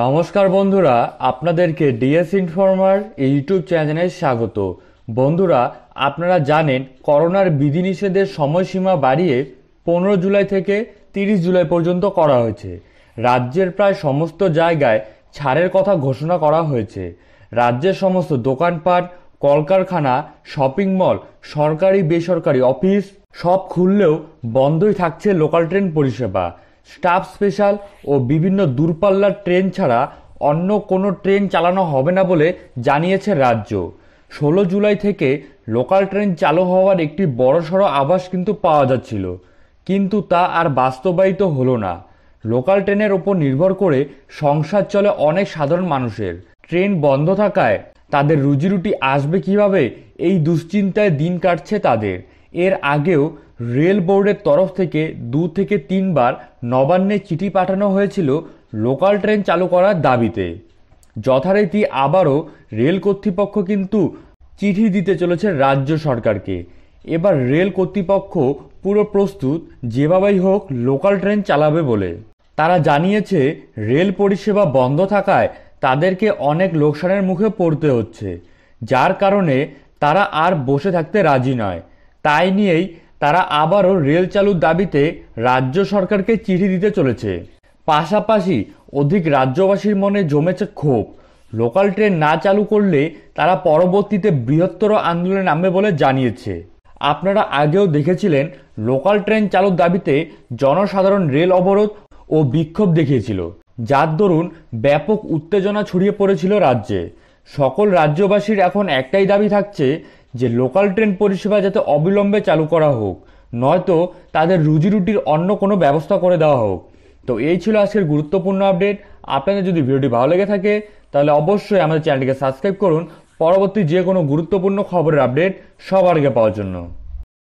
নমস্কার বন্ধুরা আপনাদেরকে ডিএস ইনফর্মার ইউটিউব চ্যানেলে স্বাগত বন্ধুরা আপনারা জানেন করোনার বিধিনিষেধের সময়সীমা বাড়িয়ে পনেরো জুলাই থেকে তিরিশ জুলাই পর্যন্ত করা হয়েছে রাজ্যের প্রায় সমস্ত জায়গায় ছাড়ের কথা ঘোষণা করা হয়েছে রাজ্যের সমস্ত দোকানপাট কলকারখানা শপিং মল সরকারি বেসরকারি অফিস সব খুললেও বন্ধই থাকছে লোকাল ট্রেন পরিষেবা স্টাফ স্পেশাল ও বিভিন্ন দূরপাল্লার ট্রেন ছাড়া অন্য কোনো ট্রেন চালানো হবে না বলে জানিয়েছে রাজ্য ষোলো জুলাই থেকে লোকাল ট্রেন চালু হওয়ার একটি বড়সড় আভাস কিন্তু পাওয়া যাচ্ছিল কিন্তু তা আর বাস্তবায়িত হলো না লোকাল ট্রেনের ওপর নির্ভর করে সংসার চলে অনেক সাধারণ মানুষের ট্রেন বন্ধ থাকায় তাদের রুজিরুটি আসবে কিভাবে এই দুশ্চিন্তায় দিন কাটছে তাদের এর আগেও রেল বোর্ডের তরফ থেকে দু থেকে তিনবার নবান্নে চিঠি পাঠানো হয়েছিল লোকাল ট্রেন চালু করার দাবিতে যথারীতি আবারও রেল কর্তৃপক্ষ কিন্তু চিঠি দিতে চলেছে রাজ্য সরকারকে এবার রেল কর্তৃপক্ষ পুরো প্রস্তুত যেভাবেই হোক লোকাল ট্রেন চালাবে বলে তারা জানিয়েছে রেল পরিষেবা বন্ধ থাকায় তাদেরকে অনেক লোকসানের মুখে পড়তে হচ্ছে যার কারণে তারা আর বসে থাকতে রাজি নয় তাই নিয়েই তারা আবারও রেল চালুর দাবিতে রাজ্য সরকারকে চিঠি দিতে চলেছে পাশাপাশি অধিক রাজ্যবাসীর মনে জমেছে ক্ষোভ লোকাল ট্রেন না চালু করলে তারা পরবর্তীতে বৃহত্তর আন্দোলনে নামবে বলে জানিয়েছে আপনারা আগেও দেখেছিলেন লোকাল ট্রেন চালুর দাবিতে জনসাধারণ রেল অবরোধ ও বিক্ষোভ দেখিয়েছিল যার দরুন ব্যাপক উত্তেজনা ছড়িয়ে পড়েছিল রাজ্যে সকল রাজ্যবাসীর এখন একটাই দাবি থাকছে যে লোকাল ট্রেন পরিষেবা যাতে অবিলম্বে চালু করা হোক নয়তো তাদের রুজিরুটির অন্য কোনো ব্যবস্থা করে দেওয়া হোক তো এই ছিল আজকের গুরুত্বপূর্ণ আপডেট আপনাদের যদি ভিডিওটি ভালো লেগে থাকে তাহলে অবশ্যই আমাদের চ্যানেলটিকে সাবস্ক্রাইব করুন পরবর্তী যে কোনো গুরুত্বপূর্ণ খবরের আপডেট সবার আগে পাওয়ার জন্য